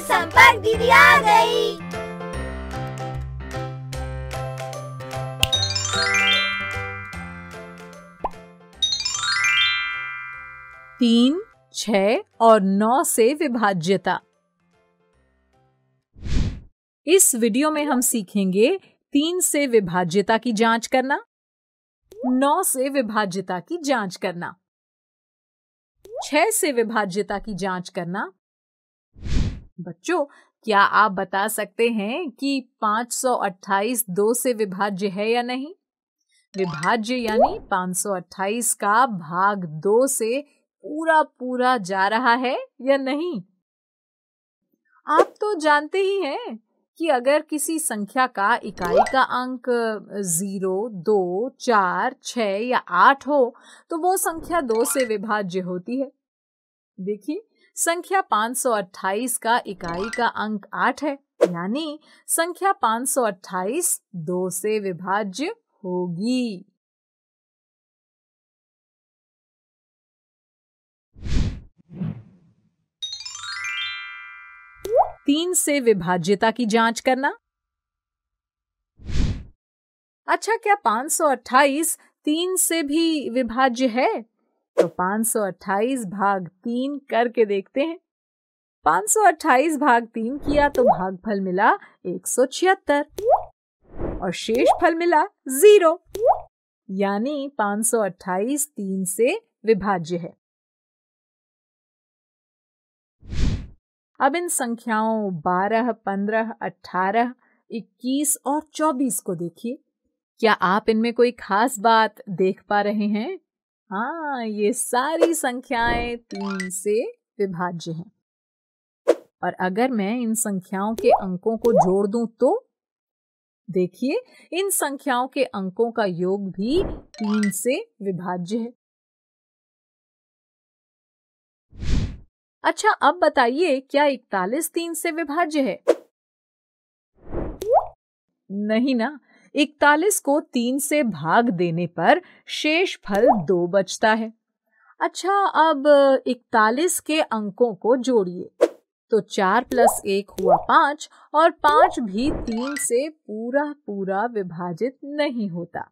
कल संपर्क दीदी आ गई तीन छ और नौ से विभाज्यता इस वीडियो में हम सीखेंगे तीन से विभाज्यता की जांच करना नौ से विभाज्यता की जांच करना छह से विभाज्यता की जांच करना बच्चों क्या आप बता सकते हैं कि 528 दो से विभाज्य है या नहीं विभाज्य यानी 528 का भाग दो से पूरा पूरा जा रहा है या नहीं आप तो जानते ही हैं कि अगर किसी संख्या का इकाई का अंक जीरो दो चार छ या आठ हो तो वो संख्या दो से विभाज्य होती है देखिए संख्या 528 का इकाई का अंक 8 है यानी संख्या 528 दो से विभाज्य होगी तीन से विभाज्यता की जांच करना अच्छा क्या 528 तीन से भी विभाज्य है तो 528 भाग तीन करके देखते हैं 528 भाग तीन किया तो भागफल मिला एक और शेष फल मिला जीरो यानी 528 तीन से विभाज्य है अब इन संख्याओं 12, 15, 18, 21 और 24 को देखिए क्या आप इनमें कोई खास बात देख पा रहे हैं हाँ ये सारी संख्याएं तीन से विभाज्य हैं और अगर मैं इन संख्याओं के अंकों को जोड़ दूं तो देखिए इन संख्याओं के अंकों का योग भी तीन से विभाज्य है अच्छा अब बताइए क्या इकतालीस तीन से विभाज्य है नहीं ना इकतालीस को तीन से भाग देने पर शेष फल दो बचता है अच्छा अब इकतालीस के अंकों को जोड़िए तो चार प्लस एक हुआ पांच और पांच भी तीन से पूरा पूरा विभाजित नहीं होता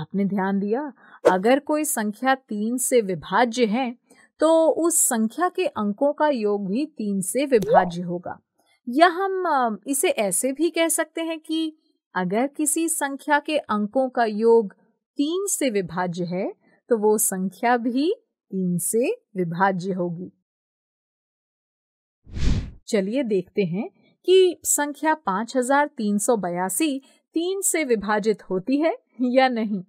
आपने ध्यान दिया अगर कोई संख्या तीन से विभाज्य है तो उस संख्या के अंकों का योग भी तीन से विभाज्य होगा या हम इसे ऐसे भी कह सकते हैं कि अगर किसी संख्या के अंकों का योग तीन से विभाज्य है तो वो संख्या भी तीन से विभाज्य होगी चलिए देखते हैं कि संख्या पांच हजार तीन सौ बयासी तीन से विभाजित होती है या नहीं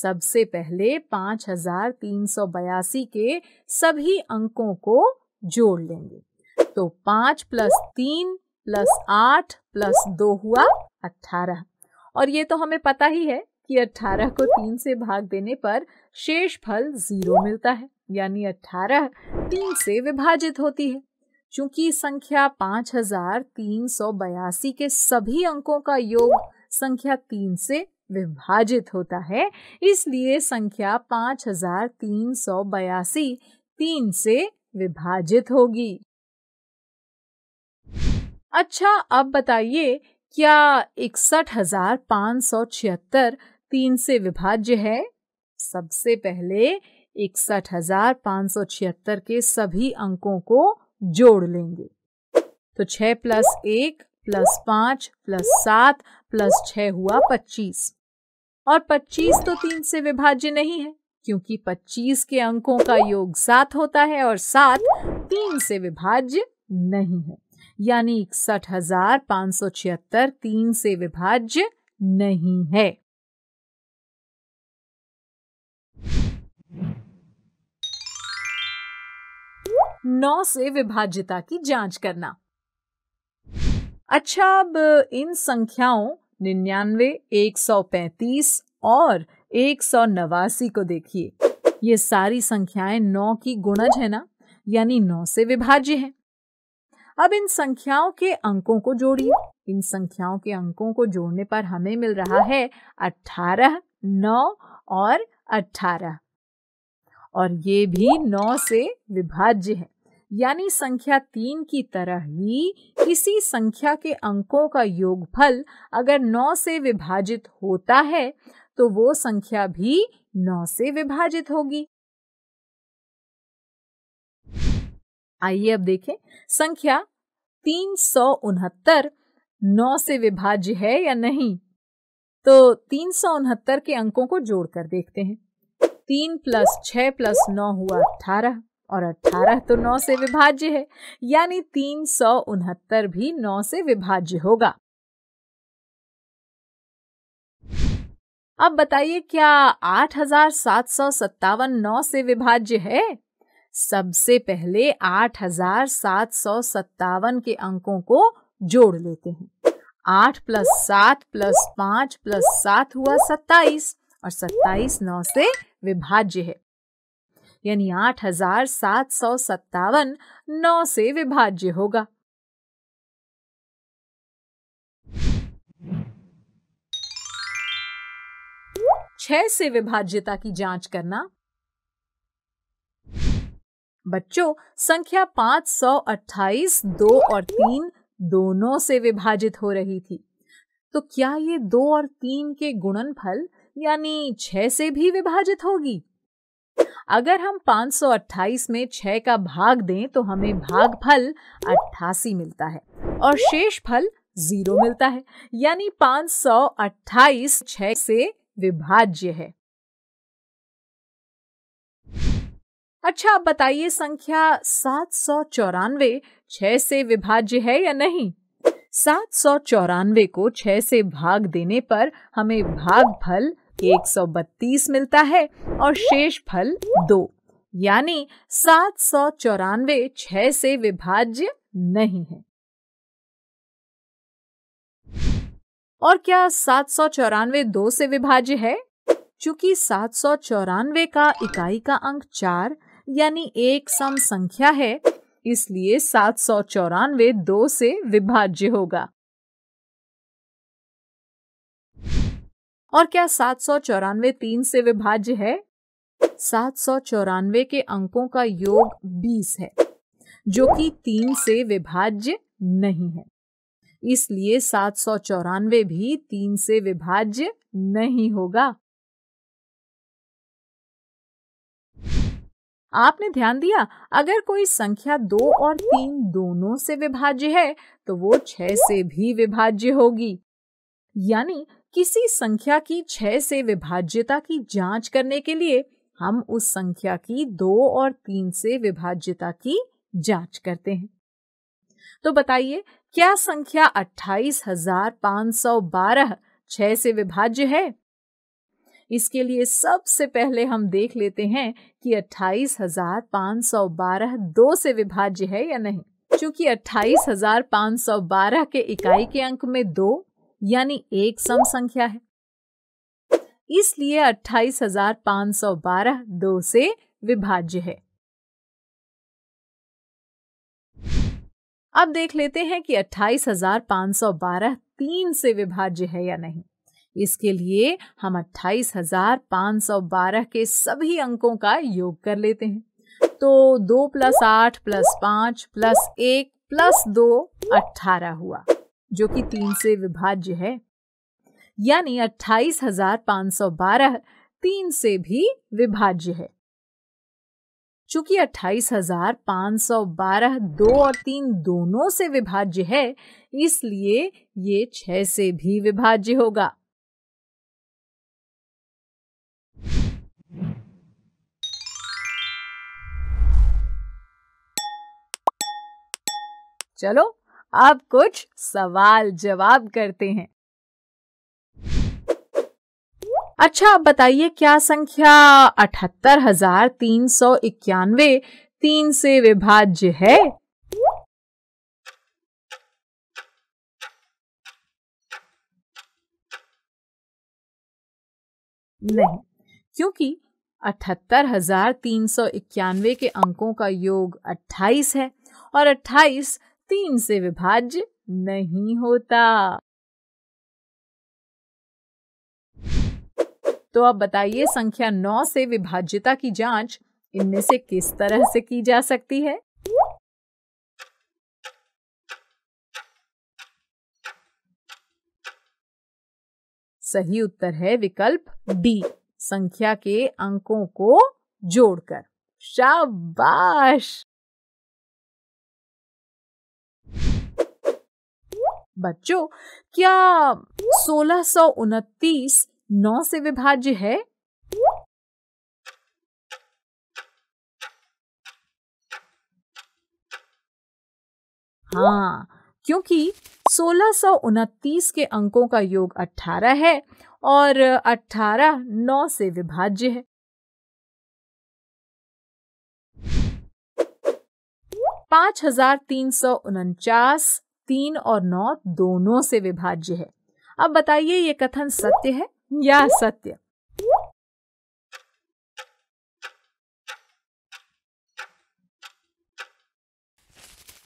सबसे पहले पांच हजार तीन सौ बयासी के सभी अंकों को जोड़ लेंगे तो पांच प्लस तीन प्लस आठ प्लस दो हुआ अट्ठारह और ये तो हमें पता ही है कि अट्ठारह को तीन से भाग देने पर शेष फल जीरो मिलता है यानी अट्ठारह तीन से विभाजित होती है चूंकि संख्या पाँच हजार तीन सौ बयासी के सभी अंकों का योग संख्या तीन से विभाजित होता है इसलिए संख्या पाँच हजार तीन सौ बयासी तीन से विभाजित होगी अच्छा अब बताइए क्या इकसठ हजार पाँच सौ छिहत्तर तीन से विभाज्य है सबसे पहले इकसठ हजार पाँच सौ छिहत्तर के सभी अंकों को जोड़ लेंगे तो छ प्लस एक प्लस पांच प्लस सात प्लस छ हुआ पच्चीस और पच्चीस तो तीन से विभाज्य नहीं है क्योंकि पच्चीस के अंकों का योग सात होता है और सात तीन से विभाज्य नहीं है यानी इकसठ हजार पांच सौ छिहत्तर तीन से विभाज्य नहीं है नौ से विभाज्यता की जांच करना अच्छा अब इन संख्याओं निन्यानवे एक सौ पैंतीस और एक सौ नवासी को देखिए ये सारी संख्याएं नौ की गुणज है ना यानी नौ से विभाज्य है अब इन संख्याओं के अंकों को जोड़िए इन संख्याओं के अंकों को जोड़ने पर हमें मिल रहा है अठारह नौ और अठारह और ये भी नौ से विभाज्य है यानी संख्या तीन की तरह ही किसी संख्या के अंकों का योगफल अगर नौ से विभाजित होता है तो वो संख्या भी नौ से विभाजित होगी आइए अब देखें संख्या तीन सौ उनहत्तर नौ से विभाज्य है या नहीं तो तीन सौ उनहत्तर के अंकों को जोड़कर देखते हैं तीन प्लस छ प्लस नौ हुआ अठारह और अठारह तो नौ से विभाज्य है यानी तीन सौ उनहत्तर भी नौ से विभाज्य होगा अब बताइए क्या आठ हजार सात सौ सत्तावन नौ से विभाज्य है सबसे पहले आठ हजार सात सौ सत्तावन के अंकों को जोड़ लेते हैं आठ प्लस सात प्लस पांच प्लस सात हुआ सत्ताईस और सत्ताईस नौ से विभाज्य है यानी आठ हजार सात सौ सत्तावन नौ से विभाज्य होगा छह से विभाज्यता की जांच करना बच्चों संख्या 528 दो और तीन दोनों से विभाजित हो रही थी तो क्या ये दो और तीन के गुणनफल यानी छह से भी विभाजित होगी अगर हम 528 में 6 का भाग दें तो हमें भागफल 88 मिलता है और शेष फल जीरो मिलता है यानी 528 6 से विभाज्य है अच्छा आप बताइए संख्या सात सौ चौरानवे छह से विभाज्य है या नहीं सात सौ चौरानवे को छह से भाग देने पर हमें भाग फल एक सौ बत्तीस मिलता है और शेष फल दो यानी सात सौ चौरानवे छह से विभाज्य नहीं है और क्या सात सौ चौरानवे दो से विभाज्य है चूंकि सात सौ चौरानवे का इकाई का अंक चार यानी एक सम संख्या है इसलिए सात सौ चौरानवे दो से विभाज्य होगा और क्या सात सौ चौरानवे तीन से विभाज्य है सात सौ चौरानवे के अंकों का योग बीस है जो कि तीन से विभाज्य नहीं है इसलिए सात सौ चौरानवे भी तीन से विभाज्य नहीं होगा आपने ध्यान दिया अगर कोई संख्या दो और तीन दोनों से विभाज्य है तो वो छह से भी विभाज्य होगी यानी किसी संख्या की छह से विभाज्यता की जांच करने के लिए हम उस संख्या की दो और तीन से विभाज्यता की जांच करते हैं तो बताइए क्या संख्या अट्ठाईस हजार पांच सौ बारह छह से विभाज्य है इसके लिए सबसे पहले हम देख लेते हैं कि 28,512 दो से विभाज्य है या नहीं चूंकि 28,512 के इकाई के अंक में दो यानी एक सम संख्या है इसलिए 28,512 दो से विभाज्य है अब देख लेते हैं कि 28,512 तीन से विभाज्य है या नहीं इसके लिए हम अट्ठाईस हजार पाँच सौ बारह के सभी अंकों का योग कर लेते हैं तो दो प्लस आठ प्लस पाँच प्लस एक प्लस दो अट्ठारह हुआ जो कि तीन से विभाज्य है यानी अट्ठाईस हजार पाँच सौ बारह तीन से भी विभाज्य है चूंकि 28,512 दो और तीन दोनों से विभाज्य है इसलिए ये छह से भी विभाज्य होगा चलो अब कुछ सवाल जवाब करते हैं अच्छा आप बताइए क्या संख्या अठहत्तर हजार तीन सौ इक्यानवे तीन से विभाज्य है नहीं क्योंकि अठहत्तर हजार तीन सौ इक्यानवे के अंकों का योग अट्ठाईस है और अट्ठाईस तीन से विभाज्य नहीं होता तो अब बताइए संख्या नौ से विभाज्यता की जांच इनमें से किस तरह से की जा सकती है सही उत्तर है विकल्प डी संख्या के अंकों को जोड़कर शाबाश बच्चों क्या सोलह सौ उनतीस नौ से विभाज्य है हाँ क्योंकि सोलह सौ उनतीस के अंकों का योग अठारह है और अठारह नौ से विभाज्य है पांच हजार तीन सौ उनचास तीन और नौ दोनों से विभाज्य है अब बताइए ये कथन सत्य है या सत्य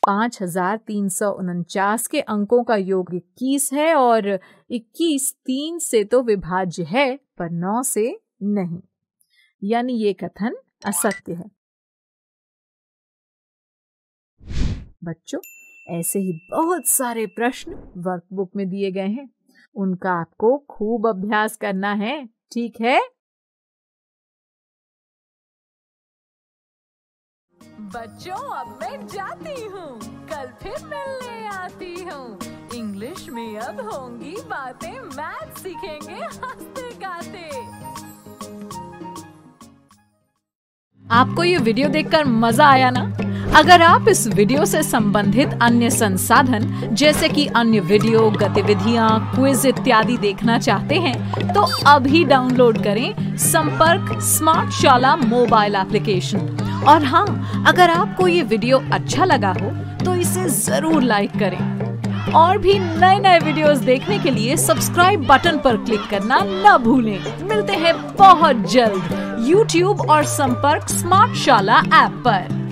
पांच हजार तीन सौ उनचास के अंकों का योग इक्कीस है और इक्कीस तीन से तो विभाज्य है पर नौ से नहीं यानी ये कथन असत्य है बच्चों ऐसे ही बहुत सारे प्रश्न वर्कबुक में दिए गए हैं उनका आपको खूब अभ्यास करना है ठीक है बच्चों अब मैं जाती हूँ कल फिर मिलने आती हूँ इंग्लिश में अब होंगी बातें मैथ सीखेंगे हंसते गाते आपको ये वीडियो देखकर मजा आया ना अगर आप इस वीडियो से संबंधित अन्य संसाधन जैसे कि अन्य वीडियो गतिविधियाँ क्विज इत्यादि देखना चाहते हैं तो अभी डाउनलोड करें संपर्क स्मार्ट शाला मोबाइल एप्लीकेशन और हाँ अगर आपको ये वीडियो अच्छा लगा हो तो इसे जरूर लाइक करें और भी नए नए वीडियोस देखने के लिए सब्सक्राइब बटन पर क्लिक करना न भूलें मिलते हैं बहुत जल्द YouTube और संपर्क स्मार्ट शाला ऐप पर